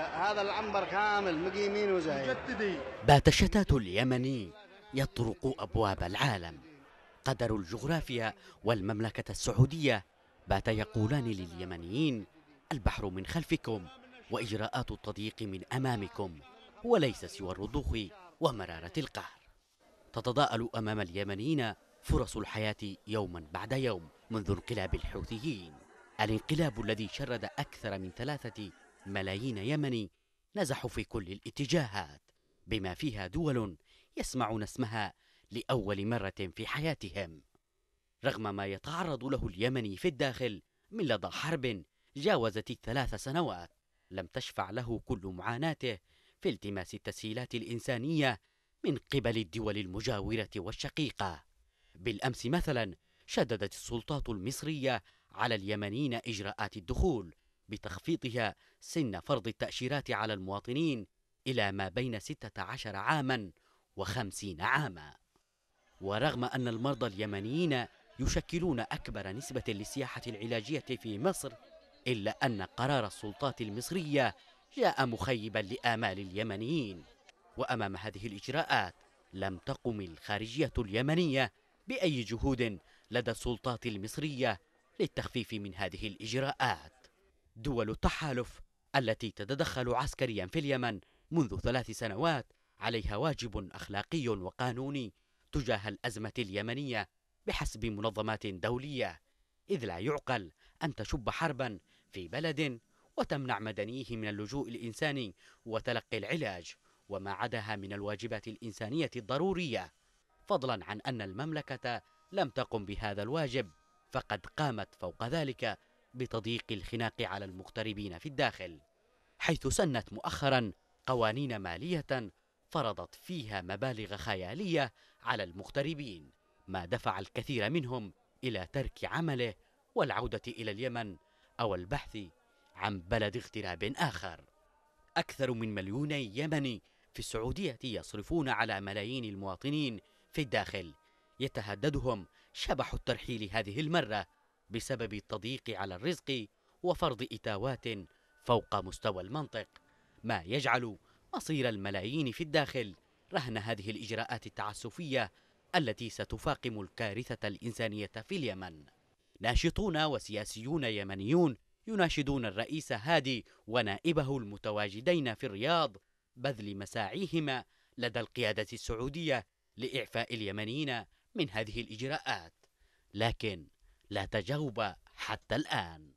هذا العنبر كامل مقيمين يمين بات الشتات اليمني يطرق أبواب العالم قدر الجغرافيا والمملكة السعودية بات يقولان لليمنيين البحر من خلفكم وإجراءات التضييق من أمامكم وليس سوى الرضوخ ومرارة القهر تتضاءل أمام اليمنيين فرص الحياة يوما بعد يوم منذ انقلاب الحوثيين الانقلاب الذي شرد أكثر من ثلاثة ملايين يمني نزحوا في كل الاتجاهات بما فيها دول يسمعون اسمها لأول مرة في حياتهم رغم ما يتعرض له اليمني في الداخل من لدى حرب جاوزت الثلاث سنوات لم تشفع له كل معاناته في التماس التسهيلات الإنسانية من قبل الدول المجاورة والشقيقة بالأمس مثلا شددت السلطات المصرية على اليمنيين إجراءات الدخول بتخفيضها سن فرض التأشيرات على المواطنين إلى ما بين 16 عاما و50 عاما ورغم أن المرضى اليمنيين يشكلون أكبر نسبة للسياحة العلاجية في مصر إلا أن قرار السلطات المصرية جاء مخيبا لآمال اليمنيين وأمام هذه الإجراءات لم تقم الخارجية اليمنية بأي جهود لدى السلطات المصرية للتخفيف من هذه الإجراءات دول التحالف التي تتدخل عسكريا في اليمن منذ ثلاث سنوات عليها واجب اخلاقي وقانوني تجاه الازمه اليمنيه بحسب منظمات دوليه اذ لا يعقل ان تشب حربا في بلد وتمنع مدنيه من اللجوء الانساني وتلقي العلاج وما عداها من الواجبات الانسانيه الضروريه فضلا عن ان المملكه لم تقم بهذا الواجب فقد قامت فوق ذلك بتضييق الخناق على المغتربين في الداخل حيث سنت مؤخرا قوانين ماليه فرضت فيها مبالغ خياليه على المغتربين ما دفع الكثير منهم الى ترك عمله والعوده الى اليمن او البحث عن بلد اغتراب اخر اكثر من مليوني يمني في السعوديه يصرفون على ملايين المواطنين في الداخل يتهددهم شبح الترحيل هذه المره بسبب التضييق على الرزق وفرض إتاوات فوق مستوى المنطق ما يجعل مصير الملايين في الداخل رهن هذه الإجراءات التعسفية التي ستفاقم الكارثة الإنسانية في اليمن ناشطون وسياسيون يمنيون يناشدون الرئيس هادي ونائبه المتواجدين في الرياض بذل مساعيهما لدى القيادة السعودية لإعفاء اليمنيين من هذه الإجراءات لكن لا تجاوب حتى الآن